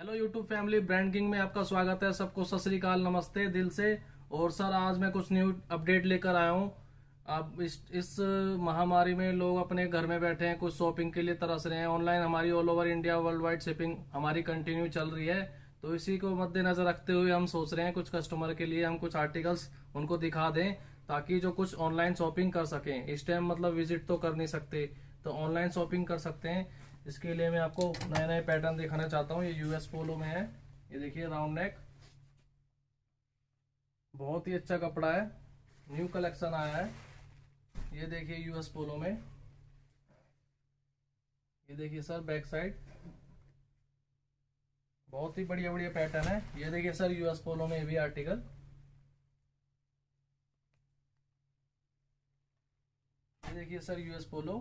Hello YouTube family brand king में आपका स्वागत है सबको सत श्रीकाल नमस्ते दिल से और सर आज मैं कुछ न्यू अपडेट लेकर आया हूँ अब इस इस महामारी में लोग अपने घर में बैठे हैं कुछ शॉपिंग के लिए तरस रहे हैं ऑनलाइन हमारी all over India worldwide shipping हमारी कंटिन्यू चल रही है तो इसी को मद्देनजर रखते हुए हम सोच रहे हैं कुछ कस्टमर के लिए हम कुछ आर्टिकल्स उनको दिखा दें ताकि जो कुछ ऑनलाइन शॉपिंग कर सकें इस टाइम मतलब विजिट तो कर नहीं सकते तो ऑनलाइन शॉपिंग कर सकते हैं इसके लिए मैं आपको नए नए पैटर्न दिखाना चाहता हूँ ये यूएस पोलो में है ये देखिए राउंड नेक बहुत ही अच्छा कपड़ा है न्यू कलेक्शन आया है ये देखिए यूएस पोलो में ये देखिए सर बैक साइड बहुत ही बढ़िया बढ़िया पैटर्न है ये देखिए सर यूएस पोलो में भी आर्टिकल ये देखिए सर यूएस पोलो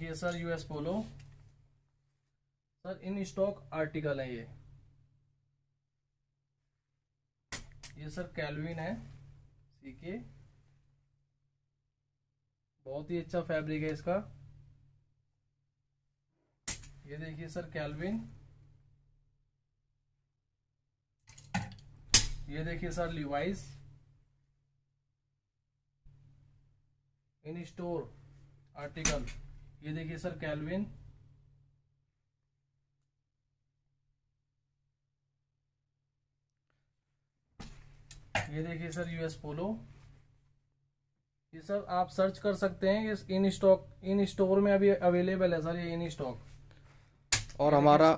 देखिए sir US Polo sir in stock article है ये ये सर कैलविन है सीके बहुत ही अच्छा फैब्रिक है इसका ये देखिए सर कैलविन ये देखिए sir Levi's in store article ये देखिए सर कैलविन ये देखिए सर यूएस पोलो ये सर आप सर्च कर सकते हैं ये इन स्टॉक इन स्टोर में अभी अवेलेबल है सर ये इन स्टॉक और हमारा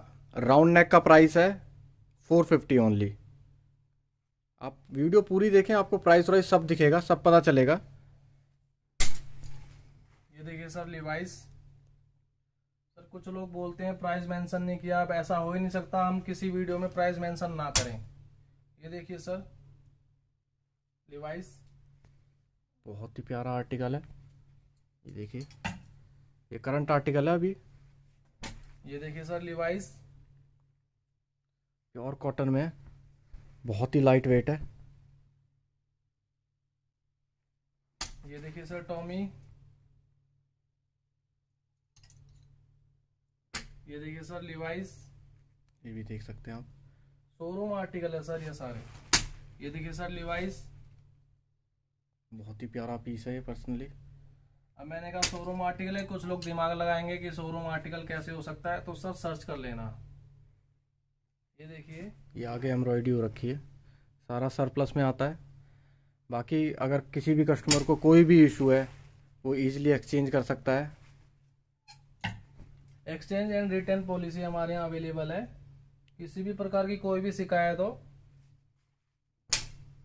राउंड नेक का प्राइस है फोर फिफ्टी ओनली आप वीडियो पूरी देखें आपको प्राइस वाइस सब दिखेगा सब पता चलेगा ये देखिए सर लिवाइस कुछ लोग बोलते हैं प्राइस मेंशन नहीं किया अब ऐसा हो ही नहीं सकता हम किसी वीडियो में प्राइस मेंशन ना करें ये देखिए सर डिवाइस बहुत ही प्यारा आर्टिकल है ये देखिए ये करंट आर्टिकल है अभी ये देखिए सर लिवाइस प्योर कॉटन में बहुत ही लाइट वेट है ये देखिए सर टॉमी ये देखिए सर लिवाइस ये भी देख सकते हैं आप शोरूम आर्टिकल है सर ये सारे ये देखिए सर लिवाइस बहुत ही प्यारा पीस है ये पर्सनली अब मैंने कहा शोरूम आर्टिकल है कुछ लोग दिमाग लगाएंगे कि शोरूम आर्टिकल कैसे हो सकता है तो सर सर्च कर लेना ये देखिए ये आगे एम्ब्रॉयडरी हो रखी है सारा सरप्लस में आता है बाकी अगर किसी भी कस्टमर को कोई भी इशू है वो ईजिली एक्सचेंज कर सकता है एक्सचेंज एंड रिटर्न पॉलिसी हमारे यहाँ अवेलेबल है किसी भी प्रकार की कोई भी शिकायत हो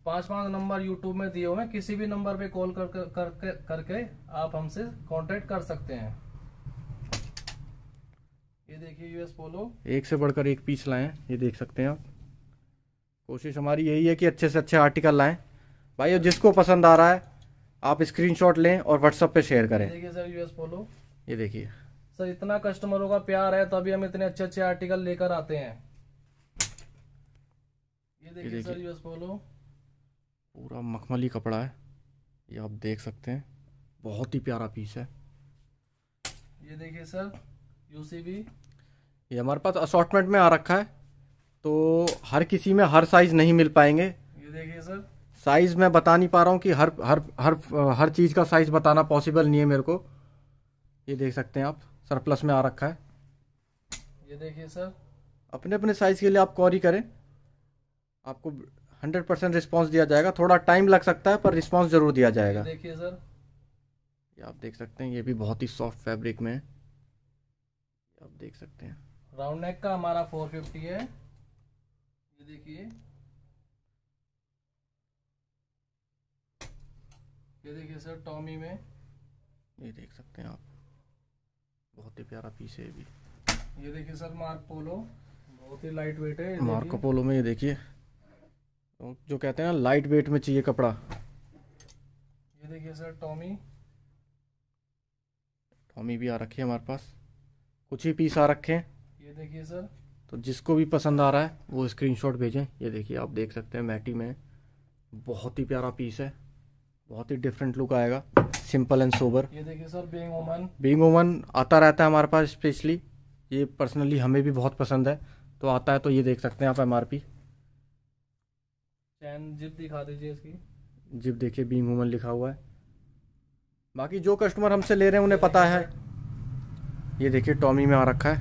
पांच पांच नंबर यूट्यूब में दिए हुए हैं किसी भी नंबर पे कॉल कर, कर, कर, कर, करके आप हमसे कांटेक्ट कर सकते हैं ये देखिए यूएस पोलो एक से बढ़कर एक पीस लाएं ये देख सकते हैं आप कोशिश हमारी यही है कि अच्छे से अच्छे आर्टिकल लाएं भाई और जिसको पसंद आ रहा है आप स्क्रीनशॉट लें और व्हाट्सएप पे शेयर करें देखिए सर यूएस पोलो ये देखिए सर इतना कस्टमरों का प्यार है तभी तो हम इतने अच्छे अच्छे आर्टिकल लेकर आते हैं ये देखिए सर यूएस पोलो पूरा मखमली कपड़ा है ये आप देख सकते हैं बहुत ही प्यारा पीस है ये देखिए सर यूसीबी ये हमारे पास असॉटमेंट में आ रखा है तो हर किसी में हर साइज नहीं मिल पाएंगे ये देखिए सर साइज मैं बता नहीं पा रहा हूँ कि हर हर हर हर चीज़ का साइज बताना पॉसिबल नहीं है मेरे को ये देख सकते हैं आप सरप्लस में आ रखा है ये देखिए सर अपने अपने साइज़ के लिए आप कॉरी करें आपको हंड्रेड परसेंट रिस्पॉन्स दिया जाएगा थोड़ा टाइम लग सकता है पर रिस्पॉन्स ज़रूर दिया जाएगा देखिए सर ये आप देख सकते हैं ये भी बहुत ही सॉफ्ट फैब्रिक में है आप देख सकते हैं राउंड नेक का हमारा फोर फिफ्टी है ये देखिए ये देखिए सर टॉमी में ये देख सकते हैं आप बहुत ही प्यारा पीस है ये भी ये देखिए सर मार्क पोलो बहुत ही लाइट वेट है मार्क पोलो में ये देखिए तो जो कहते हैं ना लाइट वेट में चाहिए कपड़ा ये देखिए सर टॉमी टॉमी भी आ रखी है हमारे पास कुछ ही पीस आ रखे हैं ये देखिए सर तो जिसको भी पसंद आ रहा है वो स्क्रीनशॉट भेजें ये देखिए आप देख सकते हैं मैटी में बहुत ही प्यारा पीस है बहुत ही डिफरेंट लुक आएगा सिंपल एंड सोबर ये देखिए sir being woman being woman आता रहता है हमारे पास स्पेशली ये पर्सनली हमें भी बहुत पसंद है तो आता है तो ये देख सकते हैं आप M R P chain zip दिखा दीजिए इसकी जिप देखिए बींग वुमन लिखा हुआ है बाकी जो कस्टमर हमसे ले रहे हैं उन्हें पता है ये देखिए टॉमी में आ रखा है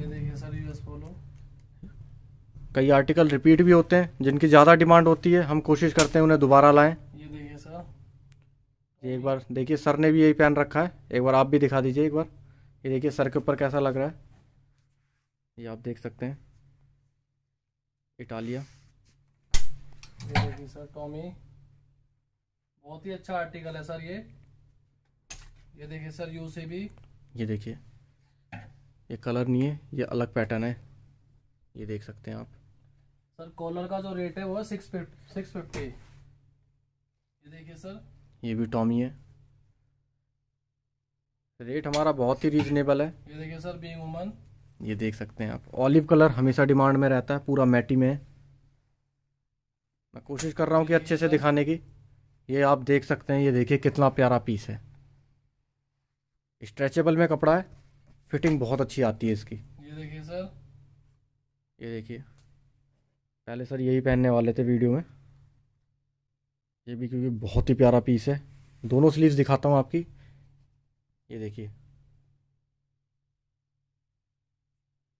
ये देखिए सर कई आर्टिकल रिपीट भी होते हैं जिनकी ज़्यादा डिमांड होती है हम कोशिश करते हैं उन्हें दोबारा लाएं ये एक बार देखिए सर ने भी यही पहन रखा है एक बार आप भी दिखा दीजिए एक बार ये देखिए सर के ऊपर कैसा लग रहा है ये आप देख सकते हैं इटालिया ये देखिए सर टॉमी बहुत ही अच्छा आर्टिकल है सर ये ये देखिए सर यू से भी ये देखिए ये कलर नहीं है ये अलग पैटर्न है ये देख सकते हैं आप सर कॉलर का जो रेट है वो है सिक्स फिफ्टी सिक्स फिफ्टी ये देखिए सर ये भी टॉमी है रेट हमारा बहुत ही रीजनेबल है ये देखिए सर बीइंग वुमन ये देख सकते हैं आप ऑलिव कलर हमेशा डिमांड में रहता है पूरा मैटी में मैं कोशिश कर रहा हूँ कि अच्छे से दिखाने की ये आप देख सकते हैं ये देखिए कितना प्यारा पीस है स्ट्रेचेबल में कपड़ा है फिटिंग बहुत अच्छी आती है इसकी ये देखिए सर ये देखिए पहले सर यही पहनने वाले थे वीडियो में ये भी क्योंकि बहुत ही प्यारा पीस है दोनों स्लीव्स दिखाता हूँ आपकी ये देखिए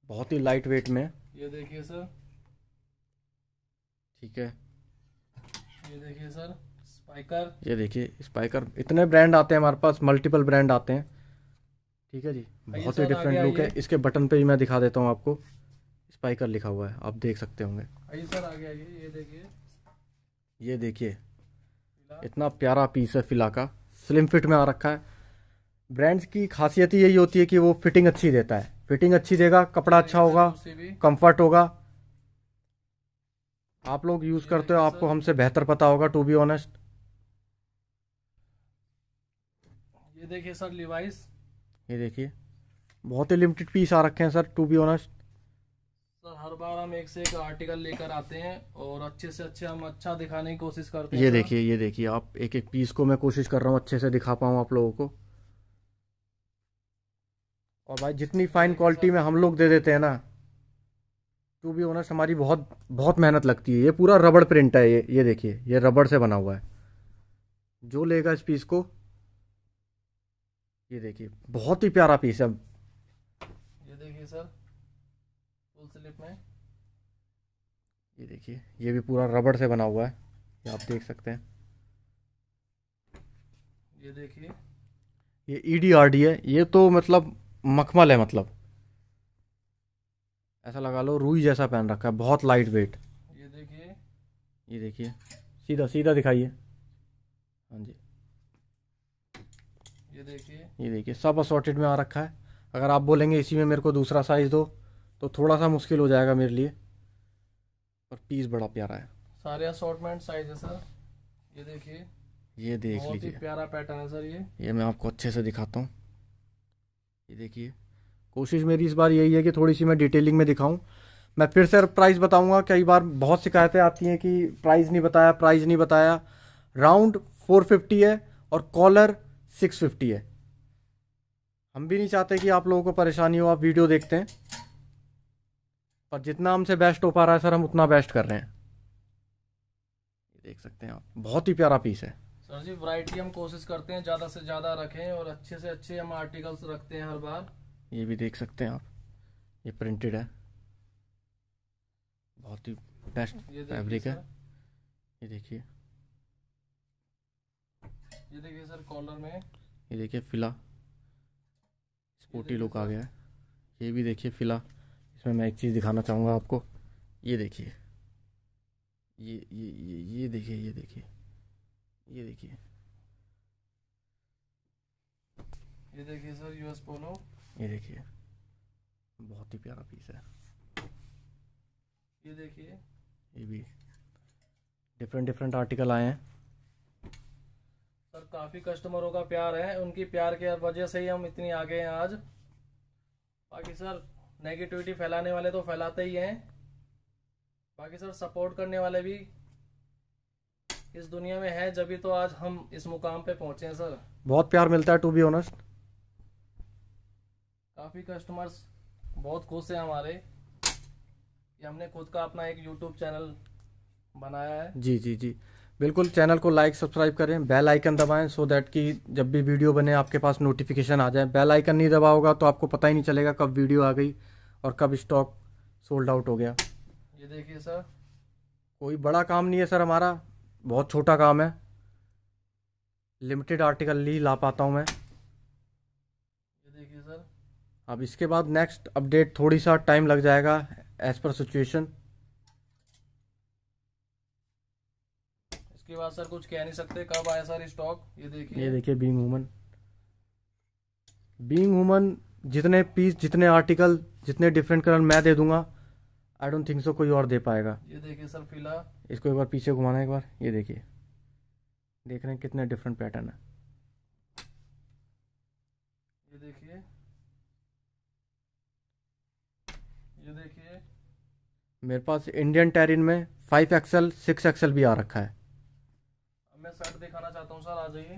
बहुत ही लाइट वेट में ये देखिए सर ठीक है ये देखिए सर स्पाइकर ये देखिए स्पाइकर इतने ब्रांड आते हैं हमारे पास मल्टीपल ब्रांड आते हैं ठीक है जी बहुत ही डिफरेंट लुक है इसके बटन पे भी मैं दिखा देता हूँ आपको स्पाइकर लिखा हुआ है आप देख सकते होंगे आइए सर आगे आइए ये देखिए ये देखिए इतना प्यारा पीस है फिला का स्लिम फिट में आ रखा है ब्रांड्स की खासियत ही यही होती है कि वो फिटिंग अच्छी देता है फिटिंग अच्छी देगा कपड़ा अच्छा होगा कंफर्ट होगा आप लोग यूज़ करते हो आपको हमसे बेहतर पता होगा टू बी ऑनेस्ट ये देखिए सर लिवाइस ये देखिए बहुत ही लिमिटेड पीस आ रखे हैं sir to be honest sir हर बार हम एक से एक आर्टिकल लेकर आते हैं और अच्छे से अच्छे हम अच्छा दिखाने की कोशिश करते हैं ये देखिए ये देखिए आप एक एक पीस को मैं कोशिश कर रहा हूँ अच्छे से दिखा पाऊँ आप लोगों को और भाई जितनी फाइन क्वालिटी में हम लोग दे देते हैं ना टू बी ओनर्स हमारी बहुत बहुत मेहनत लगती है ये पूरा रबड़ प्रिंट है ये ये देखिए ये रबड़ से बना हुआ है जो लेगा इस पीस को ये देखिए बहुत ही प्यारा पीस है ये देखिए सर फुल स्लिप में ये देखिए ये भी पूरा रबड़ से बना हुआ है ये आप देख सकते हैं ये देखिए ये ई डी आर डी है ये तो मतलब मखमल है मतलब ऐसा लगा लो रुई जैसा पहन रखा है बहुत लाइट वेट ये देखिए ये देखिए सीधा सीधा दिखाइए हाँ जी ये देखिए ये देखिए सब असॉर्टेड में आ रखा है अगर आप बोलेंगे इसी में मेरे को दूसरा साइज़ दो तो थोड़ा सा मुश्किल हो जाएगा मेरे लिए पर पीस बड़ा प्यारा है सारे असॉर्टमेंट साइज है सर ये देखिए ये देख लीजिए प्यारा पैटर्न है सर ये ये मैं आपको अच्छे से दिखाता हूँ ये देखिए कोशिश मेरी इस बार यही है कि थोड़ी सी मैं डिटेलिंग में दिखाऊं मैं फिर से प्राइस बताऊंगा कई बार बहुत शिकायतें आती हैं कि प्राइस नहीं बताया प्राइस नहीं बताया राउंड फिफ्टी है और कॉलर फिफ्टी है हम भी नहीं चाहते कि आप लोगों को परेशानी हो आप वीडियो देखते हैं और जितना हमसे बेस्ट हो पा रहा है सर हम उतना बेस्ट कर रहे हैं देख सकते हैं आप बहुत ही प्यारा पीस है सर जी वैरायटी हम कोशिश करते हैं ज़्यादा से ज़्यादा रखें और अच्छे से अच्छे हम आर्टिकल्स रखते हैं हर बार ये भी देख सकते हैं आप ये प्रिंटेड है बहुत ही बेस्ट फैब्रिक है ये देखिए ये देखिए सर कॉलर में ये देखिए फिला स्पोर्टी लुक आ गया है ये भी देखिए फिला इसमें मैं एक चीज़ दिखाना चाहूँगा आपको ये देखिए ये ये ये ये देखिए ये देखिए ये देखिए ये देखिए सर यूएस पोलो ये देखिए बहुत ही प्यारा पीस है ये देखिए ये भी डिफरेंट डिफरेंट आर्टिकल आए हैं सर काफ़ी कस्टमरों का प्यार है उनकी प्यार के वजह से ही हम इतनी आगे हैं आज बाकी सर नेगेटिविटी फैलाने वाले तो फैलाते ही हैं बाकी सर सपोर्ट करने वाले भी इस दुनिया में है जब तो आज हम इस मुकाम पे पहुंचे हैं सर बहुत प्यार मिलता है टू बी ऑनेस्ट काफ़ी कस्टमर्स बहुत खुश हैं हमारे कि हमने खुद का अपना एक यूट्यूब चैनल बनाया है जी जी जी बिल्कुल चैनल को लाइक सब्सक्राइब करें बेल आइकन दबाएं सो दैट कि जब भी वीडियो बने आपके पास नोटिफिकेशन आ जाए बेल आइकन नहीं दबा होगा तो आपको पता ही नहीं चलेगा कब वीडियो आ गई और कब स्टॉक सोल्ड आउट हो गया ये देखिए सर कोई बड़ा काम नहीं है सर हमारा बहुत छोटा काम है लिमिटेड आर्टिकल ली ला पाता हूँ मैं ये देखिए सर अब इसके बाद नेक्स्ट अपडेट थोड़ी सा टाइम लग जाएगा एज़ पर सिचुएशन इसके बाद सर कुछ कह नहीं सकते कब आया सर स्टॉक ये देखिए ये देखिए बींग हुमन बींग हुमन जितने पीस जितने आर्टिकल जितने डिफरेंट कलर मैं दे दूंगा आई डोंट थिंक सो कोई और दे पाएगा ये देखिए सर फिला इसको एक बार पीछे घुमाना एक बार ये देखिए देख रहे हैं कितने डिफरेंट पैटर्न है ये देखिए ये देखिए मेरे पास इंडियन टेरिन में फाइव एक्सएल सिक्स एक्सएल भी आ रखा है सेट दिखाना चाहता हूँ सर आ जाइए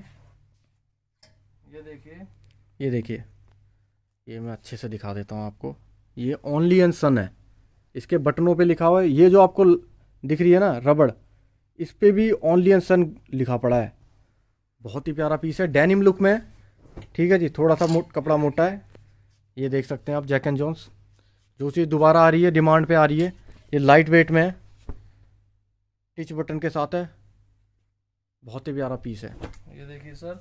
ये देखिए ये देखिए ये मैं अच्छे से दिखा देता हूँ आपको ये ओनली एंड सन है इसके बटनों पे लिखा हुआ है ये जो आपको दिख रही है ना रबड़ इस पर भी ओनली एंड सन लिखा पड़ा है बहुत ही प्यारा पीस है डेनिम लुक में ठीक है जी थोड़ा सा मोट कपड़ा मोटा है ये देख सकते हैं आप जैक एंड जॉन्स जो चीज़ दोबारा आ रही है डिमांड पे आ रही है ये लाइट वेट में है टिच बटन के साथ है बहुत ही प्यारा पीस है ये देखिए सर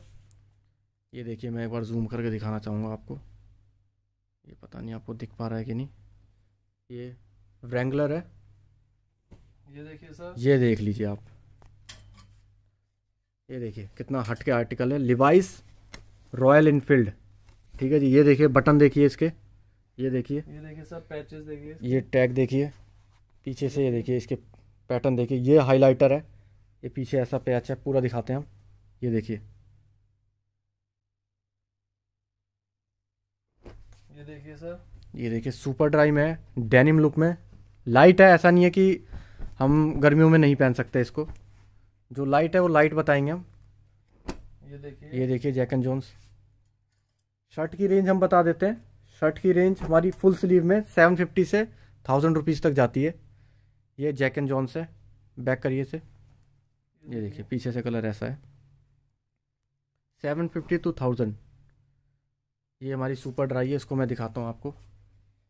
ये देखिए मैं एक बार जूम करके दिखाना चाहूँगा आपको ये पता नहीं आपको दिख पा रहा है कि नहीं ये व्रेंगलर है ये देखिए सर ये देख लीजिए आप ये देखिए कितना हट के आर्टिकल है लिवाइस रॉयल इनफील्ड ठीक है जी ये देखिए बटन देखिए इसके ये देखिए ये देखिए सर पैचेस देखिए ये टैग देखिए पीछे से ये देखिए इसके पैटर्न देखिए ये हाइलाइटर है ये पीछे ऐसा पैच है पूरा दिखाते हैं हम ये देखिए ये देखिए सर ये देखिए सुपर ड्राई में है डेनिम लुक में लाइट है ऐसा नहीं है कि हम गर्मियों में नहीं पहन सकते इसको जो लाइट है वो लाइट बताएंगे हम ये देखिए ये देखिए जैकन जोन्स शर्ट की रेंज हम बता देते हैं शर्ट की रेंज हमारी फुल स्लीव में सेवन फिफ्टी से थाउजेंड रुपीज़ तक जाती है ये जैक जॉन्स है बैक करिए से ये देखिए पीछे से कलर ऐसा है सेवन फिफ्टी टू थाउजेंड ये हमारी सुपर ड्राई है इसको मैं दिखाता हूँ आपको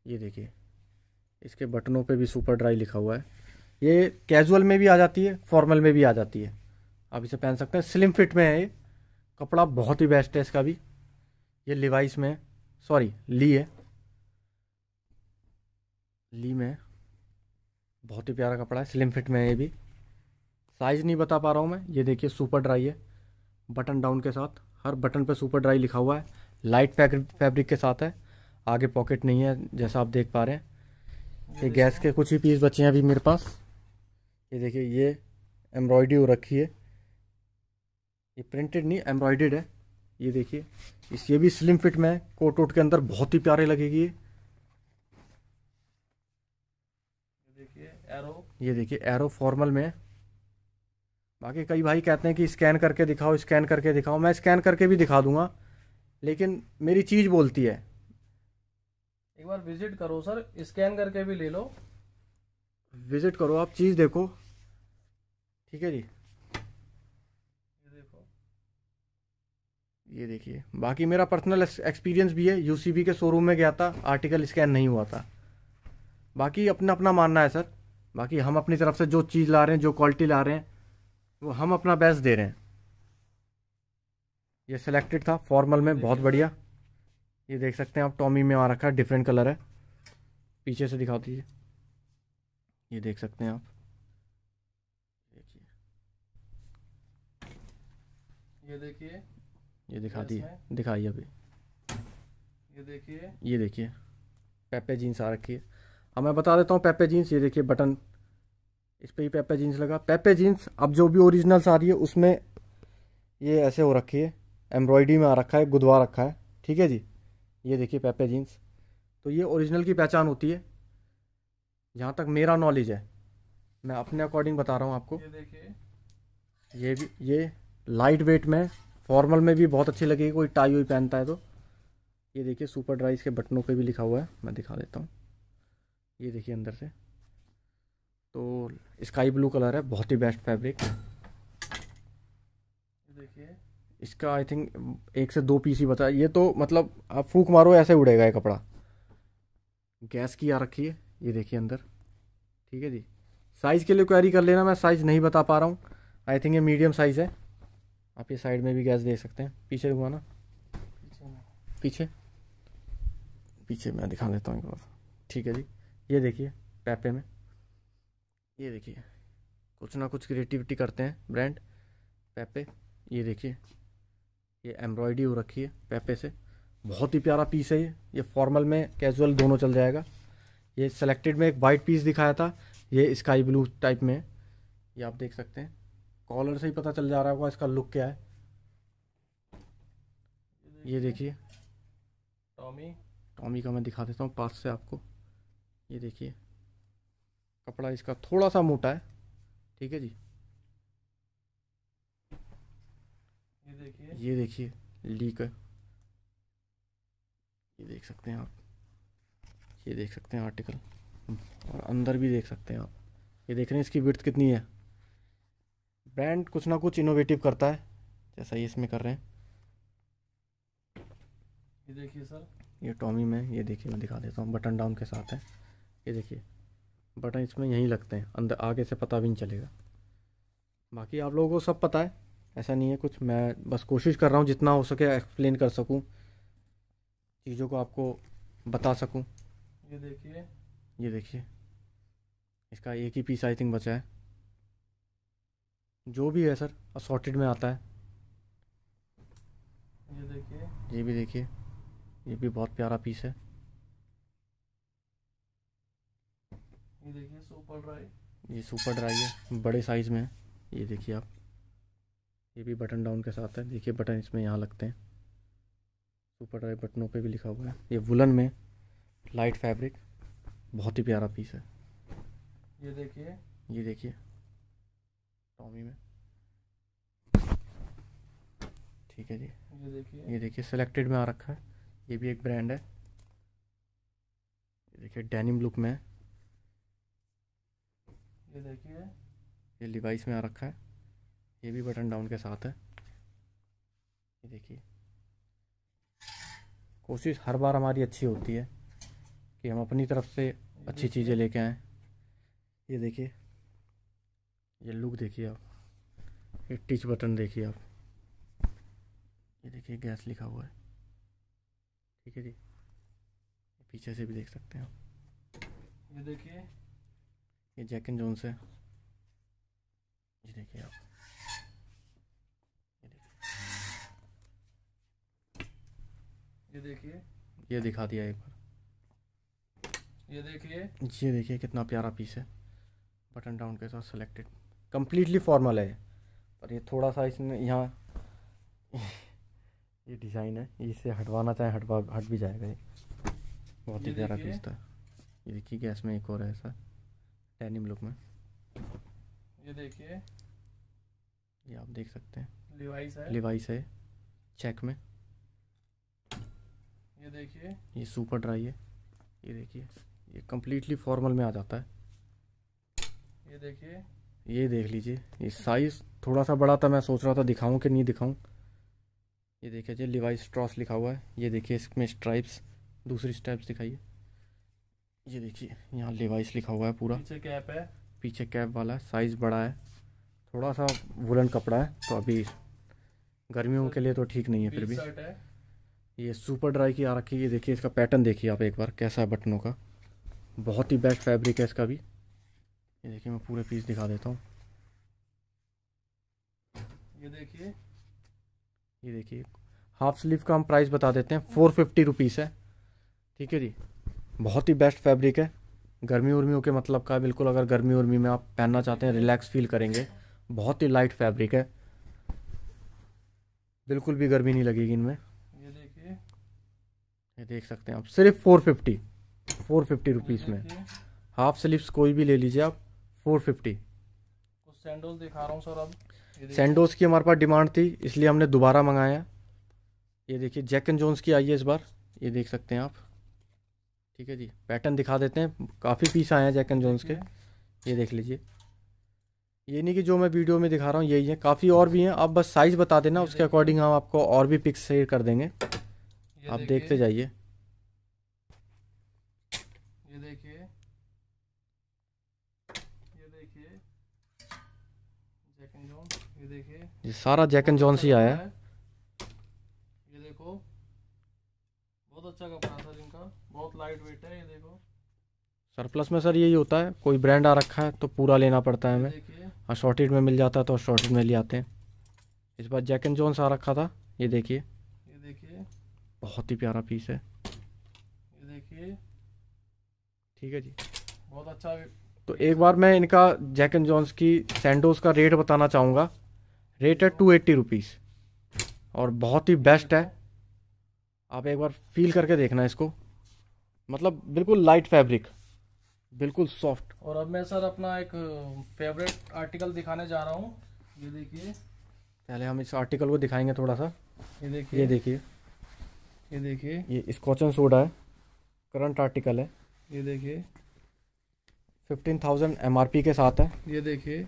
ये देखिए इसके बटनों पे भी सुपर ड्राई लिखा हुआ है ये कैजुअल में भी आ जाती है फॉर्मल में भी आ जाती है आप इसे पहन सकते हैं स्लिम फिट में है ये कपड़ा बहुत ही बेस्ट है इसका भी ये लिवाइस में सॉरी ली है ली में बहुत ही प्यारा कपड़ा है स्लिम फिट में है ये भी साइज़ नहीं बता पा रहा हूँ मैं ये देखिए सुपर ड्राई है बटन डाउन के साथ हर बटन पे सुपर ड्राई लिखा हुआ है लाइट फैब्रिक के साथ है आगे पॉकेट नहीं है जैसा आप देख पा रहे हैं ये गैस के कुछ ही पीस बचे हैं अभी मेरे पास ये देखिए ये एम्ब्रॉयडरी हो रखी है ये प्रिंटेड नहीं एम्ब्रॉयडेड है ये देखिए इस ये भी स्लिम फिट में है कोट वोट के अंदर बहुत ही प्यारे लगेगी ये देखिए एरो ये देखिए एरो फॉर्मल में है बाकी कई भाई कहते हैं कि स्कैन करके दिखाओ स्कैन करके दिखाओ मैं स्कैन करके भी दिखा दूंगा लेकिन मेरी चीज़ बोलती है एक बार विजिट करो सर स्कैन करके भी ले लो विजिट करो आप चीज़ देखो ठीक है जी ये देखिए बाकी मेरा पर्सनल एक्सपीरियंस भी है यूसीबी के शोरूम में गया था आर्टिकल स्कैन नहीं हुआ था बाकी अपना अपना मानना है सर बाकी हम अपनी तरफ से जो चीज़ ला रहे हैं जो क्वालिटी ला रहे हैं वो हम अपना बेस्ट दे रहे हैं ये सिलेक्टेड था फॉर्मल में बहुत बढ़िया ये देख सकते हैं आप टॉमी में आ रखा है डिफरेंट कलर है पीछे से दिखा दीजिए ये देख सकते हैं आप देखिए ये देखिए ये दिखा दिए दिखाइए अभी ये देखिए ये देखिए पेपे जीन्स आ रखी है अब मैं बता देता हूँ पेपे जीन्स ये देखिए बटन इस पर ही पेपे जीन्स लगा पेपे जीन्स अब जो भी ओरिजिनल्स आ रही है उसमें ये ऐसे हो रखी है एम्ब्रॉयडरी में आ रखा है गुदवा रखा है ठीक है जी ये देखिए पेपे जीन्स तो ये ओरिजिनल की पहचान होती है जहाँ तक मेरा नॉलेज है मैं अपने अकॉर्डिंग बता रहा हूँ आपको ये देखिए ये भी ये लाइट वेट में फॉर्मल में भी बहुत अच्छी लगेगी कोई टाई हुई पहनता है तो ये देखिए सुपर ड्राई के बटनों पे भी लिखा हुआ है मैं दिखा देता हूँ ये देखिए अंदर से तो स्काई ब्लू कलर है बहुत ही बेस्ट फैब्रिक देखिए इसका आई थिंक एक से दो पीस ही बचा ये तो मतलब आप फूक मारो ऐसे उड़ेगा ये कपड़ा गैस की आ रखी है ये देखिए अंदर ठीक है जी साइज़ के लिए क्वेरी कर लेना मैं साइज़ नहीं बता पा रहा हूँ आई थिंक ये मीडियम साइज़ है आप ये साइड में भी गैस देख सकते हैं पीछे घुमाना पीछे पीछे मैं दिखा देता हूँ एक बार ठीक है जी ये देखिए पैपे में ये देखिए कुछ ना कुछ क्रिएटिविटी करते हैं ब्रांड पेपे ये देखिए ये एम्ब्रॉयडरी हो रखी है पेपे से बहुत ही प्यारा पीस है ये ये फॉर्मल में कैजुअल दोनों चल जाएगा ये सेलेक्टेड में एक वाइट पीस दिखाया था ये स्काई ब्लू टाइप में ये आप देख सकते हैं कॉलर से ही पता चल जा रहा होगा इसका लुक क्या है ये देखिए टॉमी टॉमी का मैं दिखा देता हूँ पास से आपको ये देखिए कपड़ा इसका थोड़ा सा मोटा है ठीक है जी ये देखिए ये देखिए लीक है ये देख सकते हैं आप ये देख सकते हैं आर्टिकल और अंदर भी देख सकते हैं आप ये देख रहे हैं इसकी विर्थ कितनी है ब्रांड कुछ ना कुछ इनोवेटिव करता है जैसा ये इसमें कर रहे हैं ये देखिए सर ये टॉमी में ये देखिए मैं दिखा देता हूँ बटन डाउन के साथ है ये देखिए बटन इसमें यहीं लगते हैं अंदर आगे से पता भी नहीं चलेगा बाकी आप लोगों को सब पता है ऐसा नहीं है कुछ मैं बस कोशिश कर रहा हूँ जितना हो सके एक्सप्लेन कर सकूँ चीज़ों को आपको बता सकूँ ये देखिए ये देखिए इसका एक ही पीस आई थिंक बचा है जो भी है सर असॉर्टेड में आता है ये देखिए ये भी देखिए ये भी बहुत प्यारा पीस है ये देखिए सुपर ड्राई ये सुपर ड्राई है बड़े साइज़ में है ये देखिए आप ये भी बटन डाउन के साथ है देखिए बटन इसमें यहाँ लगते हैं सुपर ड्राई बटनों पे भी लिखा हुआ है ये वुलन में लाइट फैब्रिक बहुत ही प्यारा पीस है ये देखिए ये देखिए टॉमी में ठीक है जी ये देखिए ये देखिए सेलेक्टेड में आ रखा है ये भी एक ब्रांड है ये देखिए डेनिम लुक में है ये देखिए ये डिवाइस में आ रखा है ये भी बटन डाउन के साथ है ये देखिए कोशिश हर बार हमारी अच्छी होती है कि हम अपनी तरफ से अच्छी चीज़ें लेके आएँ ये देखिए ये लुक देखिए आप ये टिच बटन देखिए आप ये देखिए गैस लिखा हुआ है ठीक है जी पीछे से भी देख सकते हैं आप ये देखिए ये जैक एंड जोन्स है जी देखिए आप ये देखिए ये दिखा दिया एक बार ये देखिए ये देखिए कितना प्यारा पीस है बटन डाउन के साथ सेलेक्टेड कम्प्लीटली फॉर्मल है पर ये थोड़ा सा इसमें यहाँ ये डिज़ाइन है इसे हटवाना चाहे हटवा हट भी जाएगा ये बहुत ही प्यारा पीस था तो ये देखिए गैस में एक और है ऐसा डेनिम लुक में ये देखिए ये आप देख सकते हैं लिवाइस है लिवाइस है चेक में ये देखिए ये सुपर ड्राई है ये देखिए ये कम्प्लीटली फॉर्मल में आ जाता है ये देखिए ये देख लीजिए ये साइज़ थोड़ा सा बड़ा था मैं सोच रहा था दिखाऊं कि नहीं दिखाऊं ये देखिए जी लिवाइस ट्रॉस लिखा हुआ है ये देखिए इसमें स्ट्राइप्स दूसरी स्ट्राइप्स दिखाइए ये देखिए यहाँ लिवाइस लिखा हुआ है पूरा पीछे कैप है पीछे कैप वाला है साइज़ बड़ा है थोड़ा सा वुलन कपड़ा है तो अभी गर्मियों के लिए तो ठीक नहीं है फिर भी है। ये सुपर ड्राई की आ रखी है देखिए इसका पैटर्न देखिए आप एक बार कैसा है बटनों का बहुत ही बेस्ट फैब्रिक है इसका भी ये देखिए मैं पूरे पीस दिखा देता हूँ ये देखिए ये देखिए हाफ स्लीव का हम प्राइस बता देते हैं फोर फिफ्टी है ठीक है जी बहुत ही बेस्ट फैब्रिक है गर्मी उर्मियों के मतलब का बिल्कुल अगर गर्मी उर्मी में आप पहनना चाहते हैं रिलैक्स फील करेंगे बहुत ही लाइट फैब्रिक है बिल्कुल भी गर्मी नहीं लगेगी इनमें ये देखिए ये देख सकते हैं आप सिर्फ four fifty four fifty rupees में हाफ स्लीव्स कोई भी ले लीजिए आप फोर फिफ्टी कुछ सैंडोज दिखा रहा हूँ सर अब सैंडोज की हमारे पास डिमांड थी इसलिए हमने दोबारा मंगाया ये देखिए जैक एंड जोन्स की आई है इस बार ये देख सकते हैं आप ठीक है जी पैटर्न दिखा देते हैं काफ़ी पीस आए हैं जैक एंड जोन्स के ये देख लीजिए ये नहीं कि जो मैं वीडियो में दिखा रहा हूँ यही है काफ़ी और भी हैं आप बस साइज़ बता देना उसके अकॉर्डिंग हम आपको और भी पिक्स शेयर कर देंगे आप देखते जाइए ये सारा जैक एंड जॉन्स ही अच्छा आया है ये देखो बहुत अच्छा कपड़ा था इनका बहुत लाइट वेट है ये देखो सरप्लस में सर यही होता है कोई ब्रांड आ रखा है तो पूरा लेना पड़ता है हमें हाँ शॉर्टेज में मिल जाता है तो शॉर्टेज में ले आते हैं इस बार जैक एंड जोन्स आ रखा था ये देखिए ये देखिए बहुत ही प्यारा पीस है ये देखिए ठीक है जी बहुत अच्छा तो एक बार मैं इनका जैक एंड जॉन्स की सैंडोज का रेट बताना चाहूँगा रेट है टू एट्टी रुपीज़ और बहुत ही बेस्ट है आप एक बार फील करके देखना इसको मतलब बिल्कुल लाइट फैब्रिक बिल्कुल सॉफ्ट और अब मैं सर अपना एक फेवरेट आर्टिकल दिखाने जा रहा हूँ ये देखिए पहले हम इस आर्टिकल को दिखाएंगे थोड़ा सा ये देखिए ये देखिए ये देखिए ये स्कॉचन सोडा है करंट आर्टिकल है ये देखिए फिफ्टीन थाउजेंड एम के साथ है ये देखिए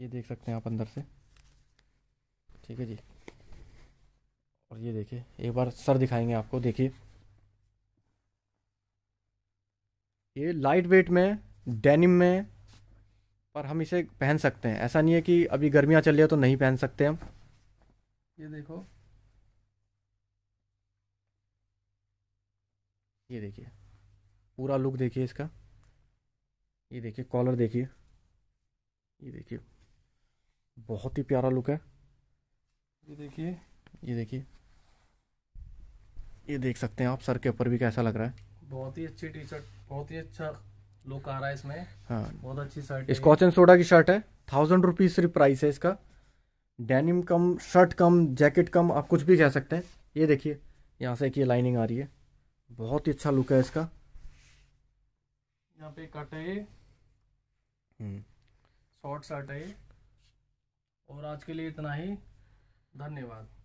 ये देख सकते हैं आप अंदर से ठीक है जी और ये देखिए एक बार सर दिखाएंगे आपको देखिए ये लाइट वेट में डेनिम में पर हम इसे पहन सकते हैं ऐसा नहीं है कि अभी गर्मियाँ चल रही है तो नहीं पहन सकते हम ये देखो ये देखिए पूरा लुक देखिए इसका ये देखिए कॉलर देखिए ये देखिए बहुत ही प्यारा लुक है ये देखिए ये देखिए ये देख सकते हैं आप सर के ऊपर भी कैसा लग रहा है बहुत ही अच्छी टी शर्ट बहुत ही अच्छा लुक आ रहा है इसमें हाँ बहुत अच्छी शर्ट स्कॉच एंड सोडा की शर्ट है थाउजेंड रुपीज सिर्फ प्राइस है इसका denim cum shirt cum jacket cum आप कुछ भी कह सकते हैं ये देखिए यहाँ से एक ये लाइनिंग आ रही है बहुत ही अच्छा लुक है इसका यहाँ पे कट है ये शॉर्ट हम्म। शर्ट है और आज के लिए इतना ही धन्यवाद